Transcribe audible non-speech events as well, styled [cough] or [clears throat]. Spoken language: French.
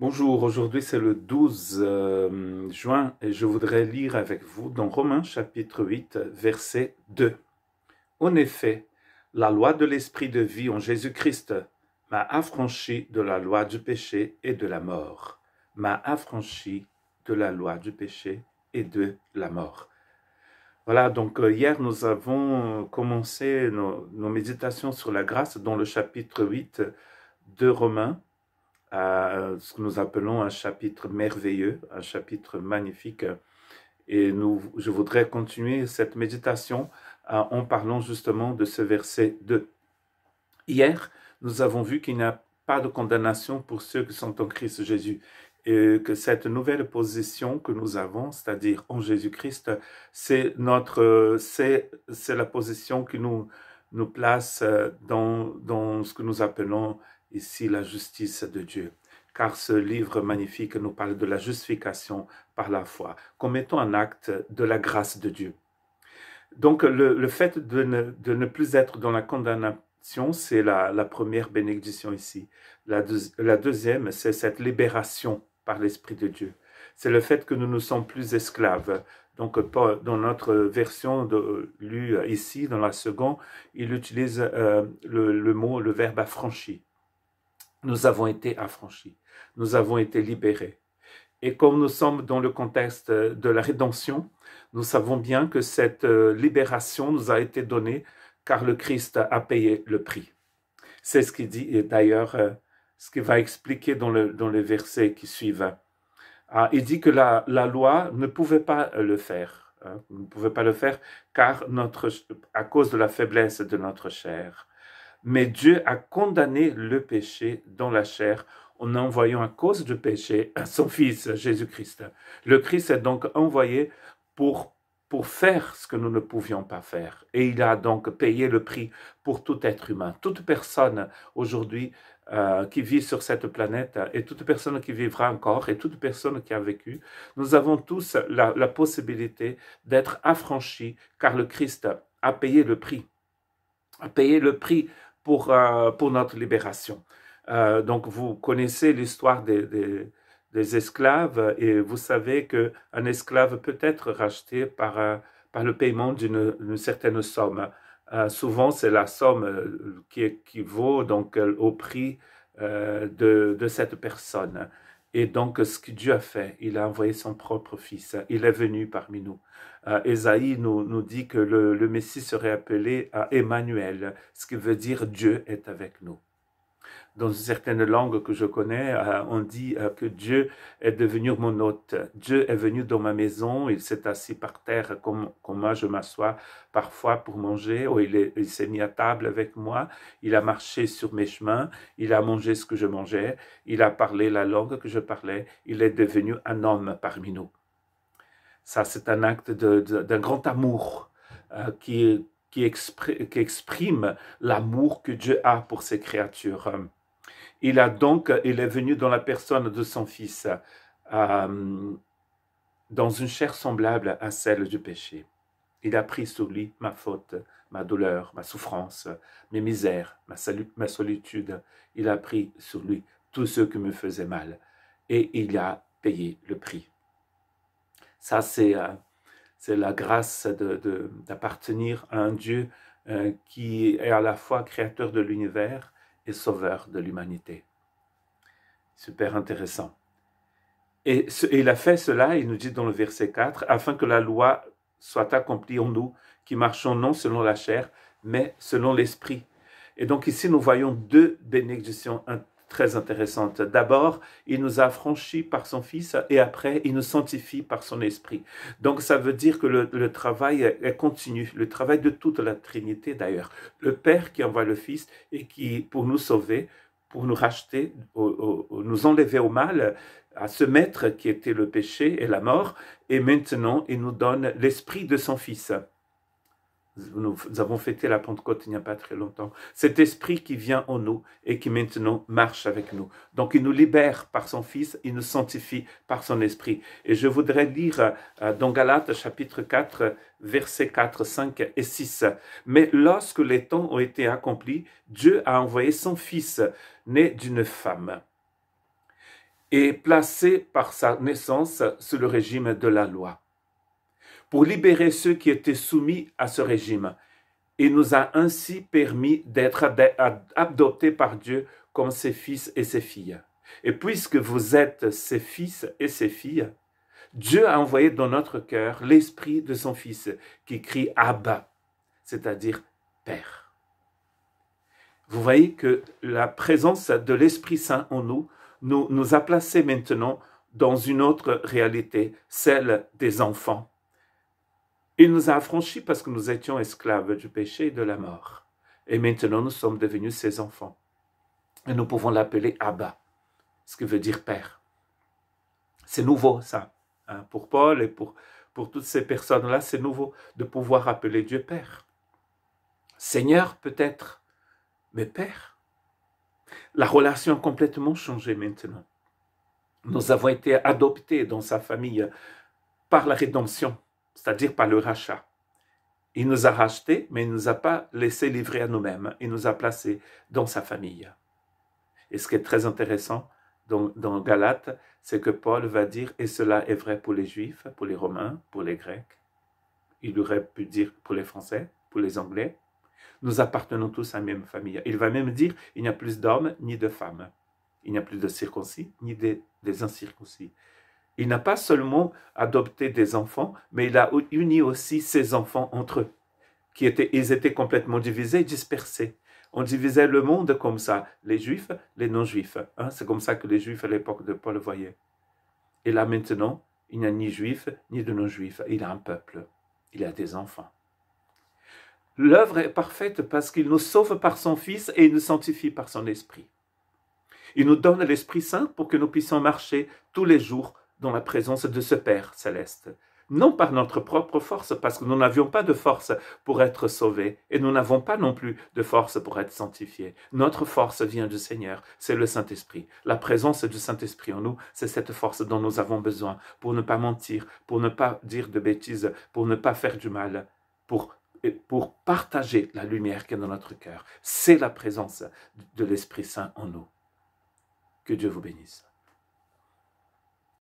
Bonjour, aujourd'hui c'est le 12 euh, juin et je voudrais lire avec vous dans Romains chapitre 8, verset 2. En effet, la loi de l'esprit de vie en Jésus-Christ m'a affranchi de la loi du péché et de la mort, m'a affranchi de la loi du péché et de la mort. Voilà, donc euh, hier nous avons euh, commencé nos, nos méditations sur la grâce dans le chapitre 8 de Romains à ce que nous appelons un chapitre merveilleux, un chapitre magnifique. Et nous, je voudrais continuer cette méditation euh, en parlant justement de ce verset 2. Hier, nous avons vu qu'il n'y a pas de condamnation pour ceux qui sont en Christ Jésus. Et que cette nouvelle position que nous avons, c'est-à-dire en Jésus-Christ, c'est notre, c'est la position qui nous, nous place euh, dans, dans ce que nous appelons Ici, la justice de Dieu. Car ce livre magnifique nous parle de la justification par la foi, comme étant un acte de la grâce de Dieu. Donc, le, fait de ne, plus être dans la condamnation, c'est la, première bénédiction ici. La, deuxième, c'est cette libération par l'Esprit de Dieu. C'est le fait que nous ne sommes plus esclaves. Donc, dans notre version de, lue ici, dans la seconde, il utilise euh, le mot, le verbe affranchi. Nous avons été affranchis, nous avons été libérés. Et comme nous sommes dans le contexte de la rédemption, nous savons bien que cette euh, libération nous a été donnée car le Christ a payé le prix. C'est ce qu'il dit et d'ailleurs euh, ce qu'il va expliquer dans, le, les versets qui suivent. Ah, il dit que la, loi ne pouvait pas le faire, hein. ne pouvait pas le faire car notre, à cause de la faiblesse de notre chair. Mais Dieu a condamné le péché dans la chair en envoyant à cause du péché [clears throat] son Fils Jésus-Christ. Le Christ est donc envoyé pour pour faire ce que nous ne pouvions pas faire. Et il a donc payé le prix pour tout être humain. Toute personne aujourd'hui euh, qui vit sur cette planète et toute personne qui vivra encore et toute personne qui a vécu, nous avons tous la, la possibilité d'être affranchis car le Christ a payé le prix a payé le prix euh, pour, notre libération. Euh, donc, vous connaissez l'histoire des, des, esclaves et vous savez qu'un esclave peut être racheté par, euh, par le paiement d'une certaine somme. souvent, c'est la somme qui équivaut donc, au prix de, de, cette personne. Et donc, ce que Dieu a fait, il a envoyé son propre fils. Il est venu parmi nous. Esaïe euh, nous, dit que le, le Messie serait appelé à Emmanuel, ce qui veut dire Dieu est avec nous. Dans certaines langues que je connais, euh, on dit euh, que Dieu est devenu mon hôte. Dieu est venu dans ma maison, il s'est assis par terre comme, comme moi je m'assois parfois pour manger, ou il, il s'est mis à table avec moi, il a marché sur mes chemins, il a mangé ce que je mangeais, il a parlé la langue que je parlais, il est devenu un homme parmi nous. Ça, c'est un acte d'un grand amour euh, qui, qui, exprime, l'amour que Dieu a pour ses créatures. Il a donc, il est venu dans la personne de son Fils, euh, dans une chair semblable à celle du péché. Il a pris sur lui ma faute, ma douleur, ma souffrance, mes misères, ma, ma solitude. Il a pris sur lui tout ce qui me faisait mal et il a payé le prix. Ça, c'est euh, c'est la grâce d'appartenir de, à un Dieu euh, qui est à la fois créateur de l'univers et sauveur de l'humanité. Super intéressant. Et il a fait cela, il nous dit dans le verset 4, afin que la loi soit accomplie en nous, qui marchons non selon la chair, mais selon l'esprit. Et donc ici, nous voyons deux bénédictions très intéressante. D'abord, il nous a franchis par son Fils et après, il nous sanctifie par son Esprit. Donc, ça veut dire que le, travail est continu, le travail de toute la Trinité d'ailleurs. Le Père qui envoie le Fils et qui, pour nous sauver, pour nous racheter, nous enlever au mal, à ce maître qui était le péché et la mort, et maintenant il nous donne l'esprit de son Fils nous avons fêté la Pentecôte il n'y a pas très longtemps. Cet esprit qui vient en nous et qui maintenant marche avec nous. Donc il nous libère par son Fils, il nous sanctifie par son esprit. Et je voudrais lire euh, dans Galates chapitre 4, versets 4, 5 et 6. Mais lorsque les temps ont été accomplis, Dieu a envoyé son Fils, né d'une femme et placé par sa naissance sous le régime de la loi pour libérer ceux qui étaient soumis à ce régime Il nous a ainsi permis d'être adoptés par Dieu comme ses fils et ses filles. Et puisque vous êtes ses fils et ses filles, Dieu a envoyé dans notre cœur l'esprit de son Fils qui crie Abba, c'est-à-dire Père. Vous voyez que la présence de l'Esprit Saint en nous nous a placés maintenant dans une autre réalité, celle des enfants il nous a affranchis parce que nous étions esclaves du péché et de la mort. Et maintenant, nous sommes devenus ses enfants. Et nous pouvons l'appeler Abba, ce qui veut dire Père. C'est nouveau, ça. Hein, pour Paul et pour, pour toutes ces personnes-là, c'est nouveau de pouvoir appeler Dieu Père. Seigneur, peut-être, mais Père. La relation a complètement changé maintenant. Nous avons été adoptés dans sa famille par la rédemption c'est-à-dire par le rachat. Il nous a rachetés, mais il ne nous a pas laissés livrer à nous-mêmes. Il nous a placés dans sa famille. Et ce qui est très intéressant dans, Galate, c'est que Paul va dire, et cela est vrai pour les Juifs, pour les Romains, pour les Grecs, il aurait pu dire pour les Français, pour les Anglais, nous appartenons tous à la même famille. Il va même dire, il n'y a plus d'hommes ni de femmes. Il n'y a plus de circoncis ni des incirconcis. Il n'a pas seulement adopté des enfants, mais il a uni aussi ses enfants entre eux, qui étaient, ils étaient complètement divisés, dispersés. On divisait le monde comme ça, les juifs, les non-juifs. Hein. C'est comme ça que les juifs à l'époque de Paul voyaient. Et là maintenant, il n'y a ni juifs ni de non-juifs. Il a un peuple, il a des enfants. L'œuvre est parfaite parce qu'il nous sauve par son Fils et il nous sanctifie par son Esprit. Il nous donne l'Esprit Saint pour que nous puissions marcher tous les jours dans la présence de ce Père céleste. Non par notre propre force, parce que nous n'avions pas de force pour être sauvés, et nous n'avons pas non plus de force pour être sanctifiés. Notre force vient du Seigneur, c'est le Saint-Esprit. La présence du Saint-Esprit en nous, c'est cette force dont nous avons besoin pour ne pas mentir, pour ne pas dire de bêtises, pour ne pas faire du mal, pour pour partager la lumière qui est dans notre cœur. C'est la présence de l'Esprit Saint en nous. Que Dieu vous bénisse.